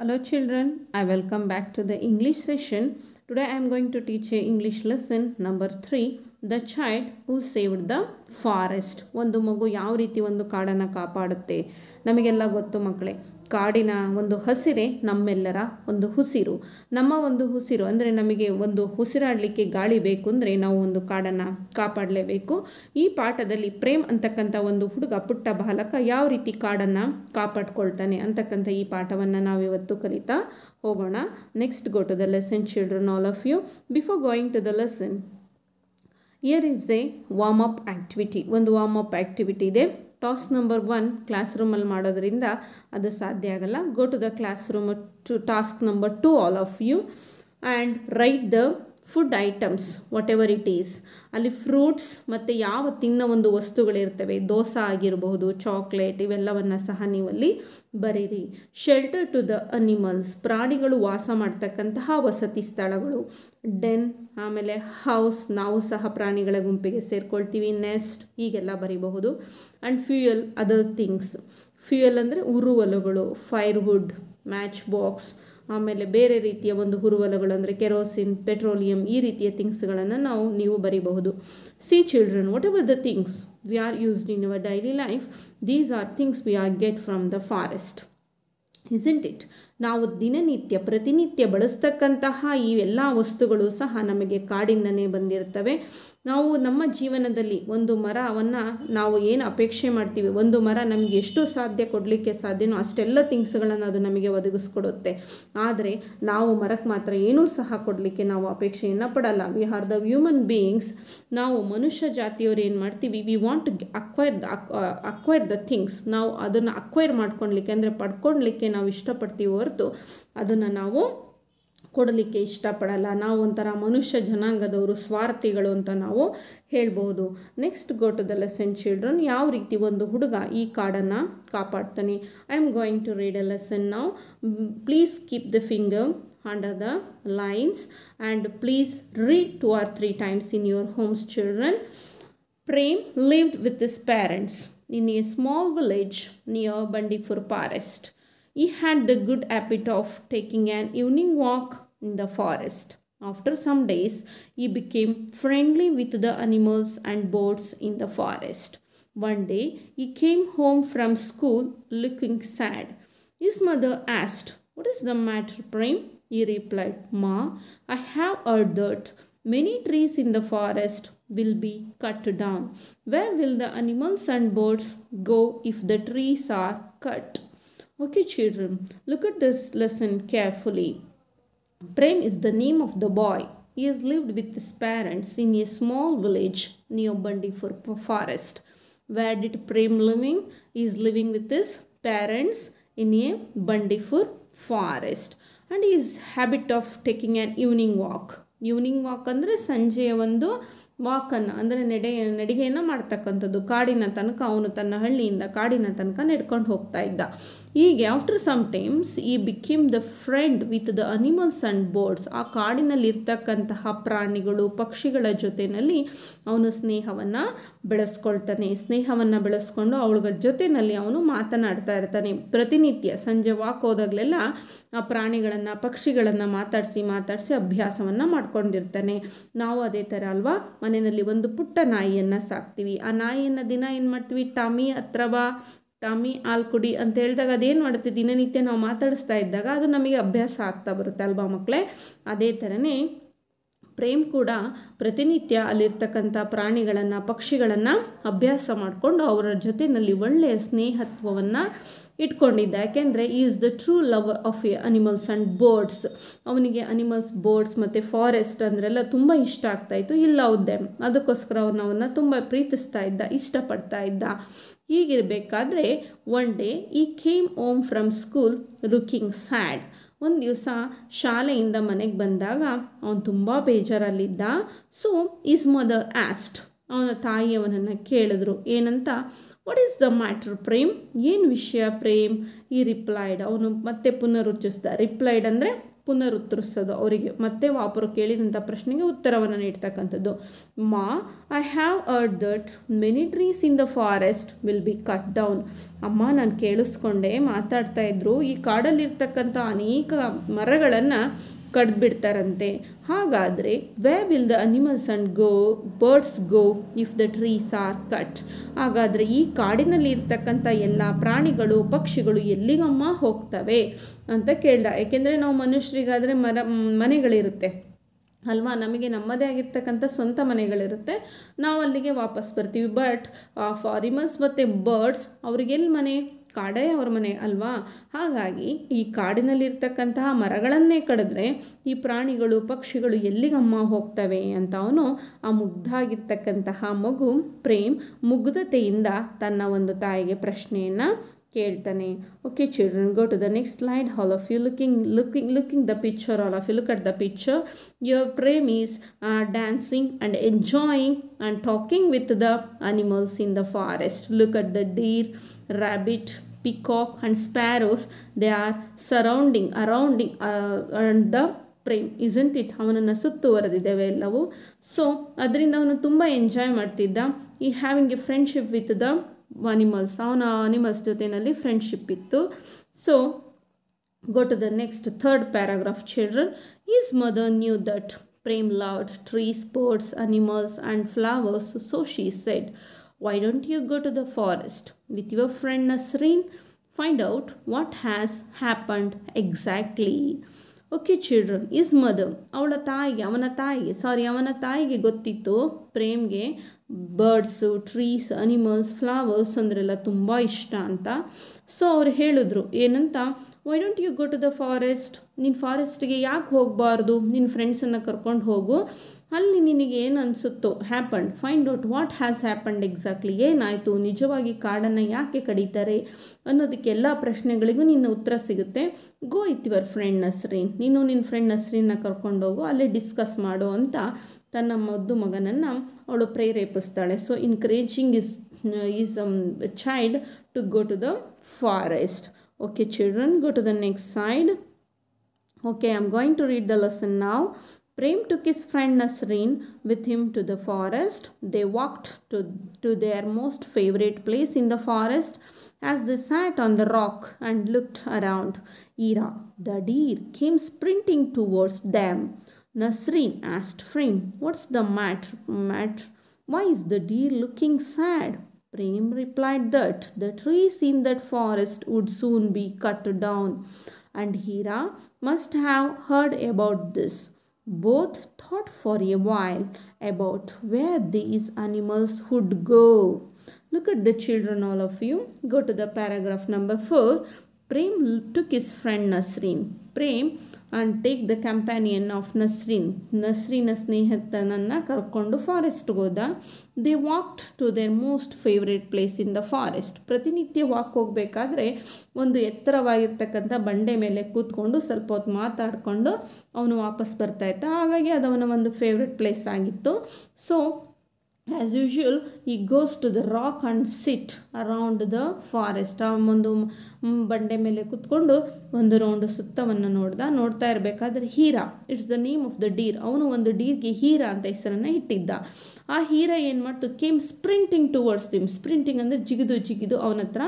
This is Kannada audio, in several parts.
Hello children, I welcome back to the English session. Today I am going to teach a English lesson number 3, The Child Who Saved the Forest. ಒಂದು ಮಗು ಯಾವ ರೀತಿ ಒಂದು ಕಾಡನ್ನು ಕಾಪಾಡುತ್ತೆ ನಮಗೆಲ್ಲ ಗೊತ್ತು ಮಕ್ಕಳೇ ಕಾಡಿನ ಒಂದು ಹಸಿರೆ ನಮ್ಮೆಲ್ಲರ ಒಂದು ಉಸಿರು ನಮ್ಮ ಒಂದು ಉಸಿರು ಅಂದರೆ ನಮಗೆ ಒಂದು ಉಸಿರಾಡಲಿಕ್ಕೆ ಗಾಳಿ ಬೇಕು ಅಂದರೆ ನಾವು ಒಂದು ಕಾಡನ್ನು ಕಾಪಾಡಲೇಬೇಕು ಈ ಪಾಠದಲ್ಲಿ ಪ್ರೇಮ್ ಅಂತಕ್ಕಂಥ ಒಂದು ಹುಡುಗ ಪುಟ್ಟ ಬಾಲಕ ಯಾವ ರೀತಿ ಕಾಡನ್ನು ಕಾಪಾಡ್ಕೊಳ್ತಾನೆ ಅಂತಕ್ಕಂಥ ಈ ಪಾಠವನ್ನು ಇವತ್ತು ಕಲಿತಾ ಹೋಗೋಣ next go to the lesson children all of you before going to the lesson here is a warm up activity ಒಂದು ವಾರ್ಮ್ ಅಪ್ ಆ್ಯಕ್ಟಿವಿಟಿ ಇದೆ ಟಾಸ್ ನಂಬರ್ ಒನ್ ಕ್ಲಾಸ್ ರೂಮಲ್ಲಿ ಮಾಡೋದ್ರಿಂದ ಅದು ಸಾಧ್ಯ ಆಗಲ್ಲ go to the classroom to task number two all of you and write the food items whatever it is ಅಲ್ಲಿ ಫ್ರೂಟ್ಸ್ ಮತ್ತು ಯಾವ ತಿನ್ನೋ ಒಂದು ವಸ್ತುಗಳಿರ್ತವೆ ದೋಸೆ ಆಗಿರಬಹುದು ಚಾಕ್ಲೇಟ್ ಇವೆಲ್ಲವನ್ನು ಸಹ ನೀವು ಅಲ್ಲಿ ಬರೀರಿ ಶೆಲ್ಟರ್ ಟು ದ ಅನಿಮಲ್ಸ್ ಪ್ರಾಣಿಗಳು ವಾಸ ಮಾಡ್ತಕ್ಕಂತಹ ವಸತಿ ಸ್ಥಳಗಳು ಡೆನ್ ಆಮೇಲೆ ಹೌಸ್ ನಾವು ಸಹ ಪ್ರಾಣಿಗಳ ಗುಂಪಿಗೆ ಸೇರಿಕೊಳ್ತೀವಿ ನೆಸ್ಟ್ ಹೀಗೆಲ್ಲ ಬರೀಬಹುದು and fuel other things fuel ಅಂದರೆ ಉರುವಲುಗಳು ಫೈರ್ವುಡ್ ಮ್ಯಾಚ್ ಬಾಕ್ಸ್ ಆಮೇಲೆ ಬೇರೆ ರೀತಿಯ ಒಂದು ಹುರುವಲಗಳು ಅಂದರೆ ಕೆರೋಸಿನ್ ಪೆಟ್ರೋಲಿಯಂ ಈ ರೀತಿಯ ಥಿಂಗ್ಸ್ಗಳನ್ನು ನಾವು ನೀವು ಬರೀಬಹುದು see children whatever the things we are used in our daily life these are things we are get from the forest is in it ನಾವು ದಿನನಿತ್ಯ ಪ್ರತಿನಿತ್ಯ ಬಳಸ್ತಕ್ಕಂತಹ ಈ ಎಲ್ಲ ವಸ್ತುಗಳು ಸಹ ನಮಗೆ ಕಾಡಿಂದನೇ ಬಂದಿರ್ತವೆ ನಾವು ನಮ್ಮ ಜೀವನದಲ್ಲಿ ಒಂದು ಮರವನ್ನು ನಾವು ಏನು ಅಪೇಕ್ಷೆ ಮಾಡ್ತೀವಿ ಒಂದು ಮರ ನಮಗೆ ಎಷ್ಟು ಸಾಧ್ಯ ಕೊಡಲಿಕ್ಕೆ ಸಾಧ್ಯನೋ ಅಷ್ಟೆಲ್ಲ ಥಿಂಗ್ಸ್ಗಳನ್ನು ಅದು ನಮಗೆ ಒದಗಿಸ್ಕೊಡುತ್ತೆ ಆದರೆ ನಾವು ಮರಕ್ಕೆ ಮಾತ್ರ ಏನೂ ಸಹ ಕೊಡಲಿಕ್ಕೆ ನಾವು ಅಪೇಕ್ಷೆಯನ್ನು ಪಡಲ್ಲ we are the human beings ನಾವು ಮನುಷ್ಯ ಜಾತಿಯವರು ಏನು ಮಾಡ್ತೀವಿ we want acquire the acquire the things ನಾವು ಅದನ್ನು ಅಕ್ವೈರ್ ಮಾಡ್ಕೊಳ್ಲಿಕ್ಕೆ ಅಂದರೆ ಪಡ್ಕೊಳ್ಲಿಕ್ಕೆ ನಾವು ಇಷ್ಟಪಡ್ತೀವಿ ಹೊರತು ಅದನ್ನು ನಾವು ಕೊಡಲಿಕ್ಕೆ ಇಷ್ಟಪಡಲ್ಲ ನಾವು ಒಂಥರ ಮನುಷ್ಯ ಜನಾಂಗದವರು ಸ್ವಾರ್ಥಿಗಳು ಅಂತ ನಾವು ಹೇಳ್ಬೋದು next go to the lesson children ಯಾವ ರೀತಿ ಒಂದು ಹುಡುಗ ಈ ಕಾಡನ್ನು ಕಾಪಾಡ್ತಾನೆ I am going to read a lesson ನಾವು please keep the finger under the lines and please read two or three times in your homes children Prem lived with his parents in a small village near Bandipur forest he had the good habit of taking an evening walk in the forest. After some days, he became friendly with the animals and birds in the forest. One day, he came home from school looking sad. His mother asked, What is the matter, Prem? He replied, Ma, I have heard that many trees in the forest will be cut down. Where will the animals and birds go if the trees are cut? Okay, children, look at this lesson carefully. Prem is the name of the boy. He has lived with his parents in a small village near Bandipur forest. Where did Prem living? He is living with his parents in a Bandipur forest. And his habit of taking an evening walk. Evening walk. ಅಂದರೆ Sanjay, ಒಂದು ವಾಕನ್ನು ಅಂದರೆ ನೆಡೆ ನಡಿಗೆಯನ್ನು ಮಾಡ್ತಕ್ಕಂಥದ್ದು ಕಾಡಿನ ತನಕ ಅವನು ತನ್ನ ಹಳ್ಳಿಯಿಂದ ಕಾಡಿನ ತನಕ ನಡ್ಕೊಂಡು ಹೋಗ್ತಾ ಇದ್ದ ಹೀಗೆ after some times he became the friend with the animals and birds ಆ ಕಾಡಿನಲ್ಲಿರ್ತಕ್ಕಂತಹ ಪ್ರಾಣಿಗಳು ಪಕ್ಷಿಗಳ ಜೊತೆಯಲ್ಲಿ ಅವನು ಸ್ನೇಹವನ್ನು ಬೆಳೆಸ್ಕೊಳ್ತಾನೆ ಸ್ನೇಹವನ್ನು ಬೆಳೆಸ್ಕೊಂಡು ಅವಳುಗಳ ಜೊತೆಯಲ್ಲಿ ಅವನು ಮಾತನಾಡ್ತಾ ಇರ್ತಾನೆ ಪ್ರತಿನಿತ್ಯ ಸಂಜೆ ವಾಕ್ ಹೋದಾಗಲೆಲ್ಲ ಆ ಪ್ರಾಣಿಗಳನ್ನು ಪಕ್ಷಿಗಳನ್ನು ಮಾತಾಡಿಸಿ ಮಾತಾಡಿಸಿ ಅಭ್ಯಾಸವನ್ನು ಮಾಡ್ಕೊಂಡಿರ್ತಾನೆ ನಾವು ಅದೇ ಥರ ಅಲ್ವಾ ಮನೆಯಲ್ಲಿ ಒಂದು ಪುಟ್ಟ ನಾಯಿಯನ್ನು ಸಾಕ್ತೀವಿ ಆ ನಾಯಿಯನ್ನು ದಿನ ಏನು ಮಾಡ್ತೀವಿ ಟಾಮಿ ಹತ್ರವ ಟಾಮಿ ಆಲ್ಕುಡಿ ಕುಡಿ ಅಂತ ಹೇಳಿದಾಗ ಅದೇನು ಮಾಡುತ್ತೆ ದಿನನಿತ್ಯ ನಾವು ಮಾತಾಡಿಸ್ತಾ ಇದ್ದಾಗ ಅದು ನಮಗೆ ಅಭ್ಯಾಸ ಆಗ್ತಾ ಬರುತ್ತೆ ಅಲ್ವಾ ಮಕ್ಕಳೇ ಅದೇ ಥರನೇ ಪ್ರೇಮ್ ಕೂಡ ಪ್ರತಿನಿತ್ಯ ಅಲ್ಲಿರ್ತಕ್ಕಂಥ ಪ್ರಾಣಿಗಳನ್ನು ಪಕ್ಷಿಗಳನ್ನು ಅಭ್ಯಾಸ ಮಾಡಿಕೊಂಡು ಅವರ ಜೊತೆಯಲ್ಲಿ ಒಳ್ಳೆಯ ಸ್ನೇಹತ್ವವನ್ನು ಇಟ್ಕೊಂಡಿದ್ದ ಯಾಕೆಂದರೆ he is the true love of animals and birds ಅವನಿಗೆ ಅನಿಮಲ್ಸ್ ಬರ್ಡ್ಸ್ ಮತ್ತು ಫಾರೆಸ್ಟ್ ಅಂದ್ರೆಲ್ಲ ತುಂಬ ಇಷ್ಟ ಆಗ್ತಾಯಿತ್ತು ಇಲ್ಲ ಅದಕ್ಕೋಸ್ಕರ ಅವನವನ್ನು ತುಂಬ ಪ್ರೀತಿಸ್ತಾ ಇದ್ದ ಇಷ್ಟಪಡ್ತಾ ಇದ್ದ ಹೀಗಿರಬೇಕಾದ್ರೆ one day he came home from school looking sad ಒಂದು ದಿವಸ ಶಾಲೆಯಿಂದ ಮನೆಗೆ ಬಂದಾಗ ಅವನು ತುಂಬ ಬೇಜಾರಲ್ಲಿದ್ದ ಸೊ ಈಸ್ ಮದರ್ ಆಸ್ಟ್ ಅವನ ತಾಯಿ ಕೇಳಿದ್ರು ಏನಂತ what is the matter Prem ಏನು ವಿಷಯ ಪ್ರೇಮ್ ಈ ರಿಪ್ಲೈಡ್ ಅವನು ಮತ್ತೆ ಪುನರುಚ್ಚಿಸ್ದ ರಿಪ್ಲೈಡ್ ಅಂದರೆ ಪುನರುತ್ತರಿಸೋದು ಅವರಿಗೆ ಮತ್ತೆ ವಾಪರು ಕೇಳಿದಂಥ ಪ್ರಶ್ನೆಗೆ ಉತ್ತರವನ್ನು ನೀಡ್ತಕ್ಕಂಥದ್ದು ma I have heard that many trees in the forest will be cut down ಅಮ್ಮ ನಾನು ಕೇಳಿಸ್ಕೊಂಡೆ ಮಾತಾಡ್ತಾ ಇದ್ದರು ಈ ಕಾಡಲ್ಲಿರ್ತಕ್ಕಂಥ ಅನೇಕ ಮರಗಳನ್ನು ಬಿಡ್ತಾರಂತೆ ಹಾಗಾದರೆ where will the animals and go birds go if the trees are cut ಹಾಗಾದರೆ ಈ ಕಾಡಿನಲ್ಲಿ ಇರ್ತಕ್ಕಂಥ ಎಲ್ಲ ಪ್ರಾಣಿಗಳು ಪಕ್ಷಿಗಳು ಎಲ್ಲಿಗಮ್ಮ ಹೋಗ್ತವೆ ಅಂತ ಕೇಳ್ದ ಏಕೆಂದರೆ ನಾವು ಮನುಷ್ಯರಿಗಾದರೆ ಮರ ಮನೆಗಳಿರುತ್ತೆ ಅಲ್ವಾ ನಮಗೆ ನಮ್ಮದೇ ಆಗಿರ್ತಕ್ಕಂಥ ಸ್ವಂತ ಮನೆಗಳಿರುತ್ತೆ ನಾವು ಅಲ್ಲಿಗೆ ವಾಪಸ್ ಬರ್ತೀವಿ ಬಟ್ ಫಾರಿಮಲ್ಸ್ ಮತ್ತು ಬರ್ಡ್ಸ್ ಅವ್ರಿಗೆಲ್ಲಿ ಮನೆ ಕಾಡೇ ಅವ್ರ ಮನೆ ಅಲ್ವಾ ಹಾಗಾಗಿ ಈ ಕಾಡಿನಲ್ಲಿರ್ತಕ್ಕಂತಹ ಮರಗಳನ್ನೇ ಕಡಿದ್ರೆ ಈ ಪ್ರಾಣಿಗಳು ಪಕ್ಷಿಗಳು ಎಲ್ಲಿಗಮ್ಮ ಹೋಗ್ತವೆ ಅಂತ ಅವನು ಆ ಮುಗ್ಧಾಗಿರ್ತಕ್ಕಂತಹ ಮಗು ಪ್ರೇಮ್ ಮುಗ್ಧತೆಯಿಂದ ತನ್ನ ಒಂದು ತಾಯಿಗೆ ಪ್ರಶ್ನೆಯನ್ನು ಕೇಳ್ತಾನೆ okay children go to the next slide all of you looking looking looking the picture all of you look at the picture your Prem is dancing and enjoying and talking with the animals in the forest look at the deer rabbit peacock and sparrows they are surrounding surrounding uh, around the Prem isn't it ಅವನನ್ನು ಸುತ್ತುವರೆದಿದ್ದೇವೆ ಎಲ್ಲವೂ ಸೊ ಅದರಿಂದ ಅವನು ತುಂಬ ಎಂಜಾಯ್ ಮಾಡ್ತಿದ್ದ he having a friendship with the animals ಅವನ ಅನಿಮಲ್ಸ್ ಜೊತೆಯಲ್ಲಿ ಫ್ರೆಂಡ್ಶಿಪ್ ಇತ್ತು so go to the next third paragraph children his mother knew that Prem loved tree sports animals and flowers so she said Why don't you go to the forest with your friend Nasreen? Find out what has happened exactly. Okay, children, his mother, ಅವಳ ತಾಯಿಗೆ ಅವನ ತಾಯಿಗೆ ಸಾರಿ ಅವನ ತಾಯಿಗೆ ಬರ್ಡ್ಸು ಟ್ರೀಸ್ ಅನಿಮಲ್ಸ್ ಫ್ಲವರ್ಸ್ ಅಂದರೆಲ್ಲ ತುಂಬ ಇಷ್ಟ ಅಂತ ಸೊ ಅವ್ರು ಹೇಳಿದ್ರು ಏನಂತ why don't you go to the forest ನಿನ್ನ ಫಾರೆಸ್ಟ್ಗೆ ಯಾಕೆ ಹೋಗಬಾರ್ದು ನಿನ್ನ ಫ್ರೆಂಡ್ಸನ್ನು ಕರ್ಕೊಂಡು ಹೋಗು ಅಲ್ಲಿ ನಿನಗೆ ಏನು ಅನಿಸುತ್ತೋ happened find out what has happened exactly ಏನಾಯಿತು ನಿಜವಾಗಿ ಕಾಡನ್ನು ಯಾಕೆ ಕಡಿತಾರೆ ಅನ್ನೋದಕ್ಕೆಲ್ಲ ಪ್ರಶ್ನೆಗಳಿಗೂ ನಿನ್ನ ಉತ್ತರ ಸಿಗುತ್ತೆ ಗೋ ಇತ್ ಯುವರ್ ಫ್ರೆಂಡ್ ನಸ್ರೀನ್ ನೀನು ನಿನ್ನ ಫ್ರೆಂಡ್ ಕರ್ಕೊಂಡು ಕರ್ಕೊಂಡೋಗು ಅಲ್ಲೇ ಡಿಸ್ಕಸ್ ಮಾಡು ಅಂತ ತನ್ನ ಮದ್ದು ಮಗನನ್ನು ಅವಳು ಪ್ರೇರೇಪಿಸ್ತಾಳೆ so encouraging is his child to go to the forest okay children go to the next slide okay I am going to read the lesson ನಾವು Prem took his friend Nasreen with him to the forest. They walked to, to their most favorite place in the forest as they sat on the rock and looked around. Ira, the deer, came sprinting towards them. Nasreen asked Prem, What's the matter? matter? Why is the deer looking sad? Prem replied that the trees in that forest would soon be cut down, and Hira must have heard about this. Both thought for a while about where these animals would go. Look at the children, all of you. Go to the paragraph number 4. Prem took his friend Nasreen. Prem and take the companion of Nasreen ನಸ್ರೀನ ಸ್ನೇಹಿತನನ್ನು ಕರ್ಕೊಂಡು ಫಾರೆಸ್ಟ್ಗೆ ಹೋದ they walked to their most favourite place in the forest ಪ್ರತಿನಿತ್ಯ ವಾಕ್ ಹೋಗಬೇಕಾದ್ರೆ ಒಂದು ಎತ್ತರವಾಗಿರ್ತಕ್ಕಂಥ ಬಂಡೆ ಮೇಲೆ ಕೂತ್ಕೊಂಡು ಸ್ವಲ್ಪ ಹೊತ್ತು ಮಾತಾಡಿಕೊಂಡು ಅವನು ವಾಪಸ್ ಇತ್ತು ಹಾಗಾಗಿ ಅದು ಅವನ ಒಂದು ಫೇವ್ರೆಟ್ ಪ್ಲೇಸ್ ಆಗಿತ್ತು so as usual he goes to the rock and sit around the forest ಆ ಒಂದು ಬಂಡೆ ಮೇಲೆ ಕುತ್ಕೊಂಡು ಒಂದು ರೌಂಡ್ ಸುತ್ತವನ್ನು ನೋಡ್ದ ನೋಡ್ತಾ ಇರಬೇಕಾದ್ರೆ Hira it's the name of the deer ಅವನು ಒಂದು ಡೀರ್ಗೆ ಹೀರಾ ಅಂತ ಹೆಸರನ್ನು ಇಟ್ಟಿದ್ದ ಆ ಹೀರಾ ಏನು ಮಾಡ್ತು came sprinting towards them sprinting ಅಂದರೆ ಜಿಗಿದು ಜಿಗಿದು ಅವನ ಹತ್ರ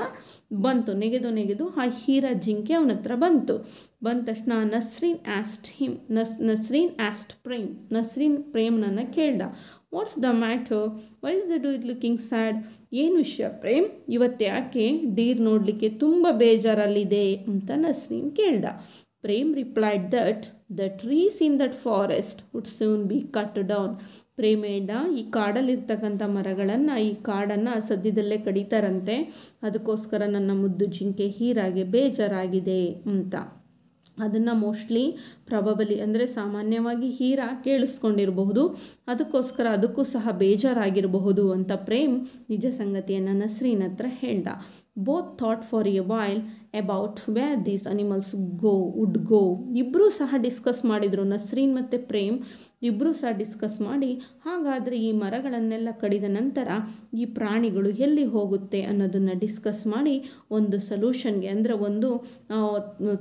ಬಂತು ನೆಗೆದು ನೆಗೆದು ಆ ಹೀರಾ ಜಿಂಕೆ ಅವನ ಹತ್ರ ಬಂತು ಬಂದ ತಕ್ಷಣ ನಸ್ರೀನ್ ಆಸ್ಟ್ ಹಿಮ್ ನಸ್ ನಸ್ರೀನ್ ಆಸ್ಟ್ ಪ್ರೇಮ್ ನಸ್ರೀನ್ ಪ್ರೇಮ್ನನ್ನು ಕೇಳ್ದ what's the matter why is the it looking sad ಏನು ವಿಷಯ ಪ್ರೇಮ್ ಇವತ್ತು ಯಾಕೆ ಡೀರ್ ನೋಡಲಿಕ್ಕೆ ತುಂಬ ಬೇಜಾರಲ್ಲಿದೆ ಅಂತ ನಸ್ರೀನ್ ಕೇಳ್ದ Prem replied that the trees in that forest would soon be cut down Prem ಹೇಳ್ದ ಈ ಕಾಡಲ್ಲಿರ್ತಕ್ಕಂಥ ಮರಗಳನ್ನು ಈ ಕಾಡನ್ನು ಸದ್ಯದಲ್ಲೇ ಕಡಿತಾರಂತೆ ಅದಕ್ಕೋಸ್ಕರ ನನ್ನ ಮುದ್ದು ಜಿಂಕೆ ಹೀರಾಗೆ ಬೇಜಾರಾಗಿದೆ ಅಂತ ಅದನ್ನು ಮೋಸ್ಟ್ಲಿ ಪ್ರಬಬಲಿ ಅಂದರೆ ಸಾಮಾನ್ಯವಾಗಿ ಹೀರಾ ಕೇಳಿಸ್ಕೊಂಡಿರಬಹುದು ಅದಕ್ಕೋಸ್ಕರ ಅದಕ್ಕೂ ಸಹ ಬೇಜಾರಾಗಿರಬಹುದು ಅಂತ ಪ್ರೇಮ್ ನಿಜ ಸಂಗತಿಯನ್ನು ನಸ್ರೀನ್ ಹತ್ರ ಹೇಳ್ದ both thought for a while about ವ್ಯಾ these animals go would go ಇಬ್ಬರೂ ಸಹ ಡಿಸ್ಕಸ್ ಮಾಡಿದರು ನಸ್ರೀನ್ ಮತ್ತು ಪ್ರೇಮ್ ಇಬ್ಬರೂ ಸಹ ಡಿಸ್ಕಸ್ ಮಾಡಿ ಹಾಗಾದರೆ ಈ ಮರಗಳನ್ನೆಲ್ಲ ಕಡಿದ ನಂತರ ಈ ಪ್ರಾಣಿಗಳು ಎಲ್ಲಿ ಹೋಗುತ್ತೆ ಅನ್ನೋದನ್ನು ಡಿಸ್ಕಸ್ ಮಾಡಿ ಒಂದು ಸೊಲ್ಯೂಷನ್ಗೆ ಅಂದರೆ ಒಂದು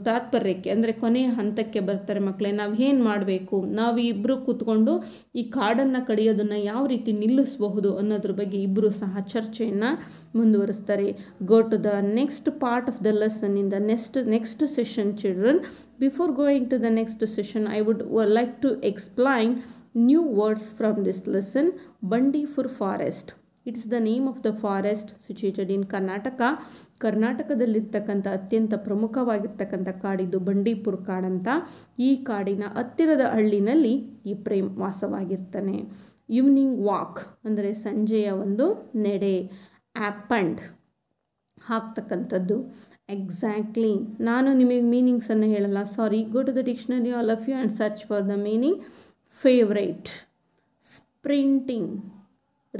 ತಾತ್ಪರ್ಯಕ್ಕೆ ಅಂದರೆ ಕೊನೆಯ ಹಂತಕ್ಕೆ ಬರ್ತಾರೆ ಮಕ್ಕಳೇ ನಾವು ಏನು ಮಾಡಬೇಕು ನಾವು ಇಬ್ಬರು ಕೂತ್ಕೊಂಡು ಈ ಕಾಡನ್ನು ಕಡಿಯೋದನ್ನು ಯಾವ ರೀತಿ ನಿಲ್ಲಿಸಬಹುದು ಅನ್ನೋದ್ರ ಬಗ್ಗೆ ಇಬ್ಬರು ಸಹ ಚರ್ಚೆಯನ್ನು ಮುಂದುವರಿಸ್ತಾರೆ go to the next part of the lesson in the next next session children before going to the next session i would like to explain new words from this lesson bandi for forest it is the name of the forest situated in karnataka karnataka dalli irtakkanta atyanta pramukhavagirtakkanta kaadiddu bandipur kaadanta ee kaadina attirada hallinalli ee prem vasavagirtane evening walk andre sanjeya ondu nede happened ಹಾಕ್ತಕ್ಕಂಥದ್ದು ಎಕ್ಸಾಕ್ಟ್ಲಿ ನಾನು ನಿಮಗೆ ಮೀನಿಂಗ್ಸನ್ನು ಹೇಳಲ್ಲ sorry go to the dictionary all of you and search for the meaning favourite sprinting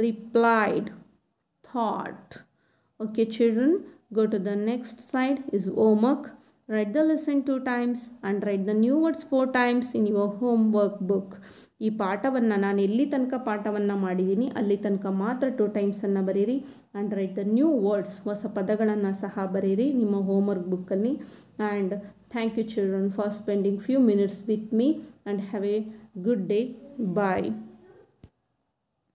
replied thought okay children go to the next slide is homework Write the lesson two times and write the new words four times in your homework book ಈ ಪಾಠವನ್ನು ನಾನು ಎಲ್ಲಿ ತನಕ ಪಾಠವನ್ನು ಮಾಡಿದ್ದೀನಿ ಅಲ್ಲಿ ತನಕ ಮಾತ್ರ ಟೂ ಟೈಮ್ಸನ್ನು ಬರೀರಿ and write the new words ಹೊಸ ಪದಗಳನ್ನು ಸಹ ಬರೀರಿ ನಿಮ್ಮ ಹೋಮ್ವರ್ಕ್ ಬುಕ್ಕಲ್ಲಿ and thank you children for spending few minutes with me and have a good day bye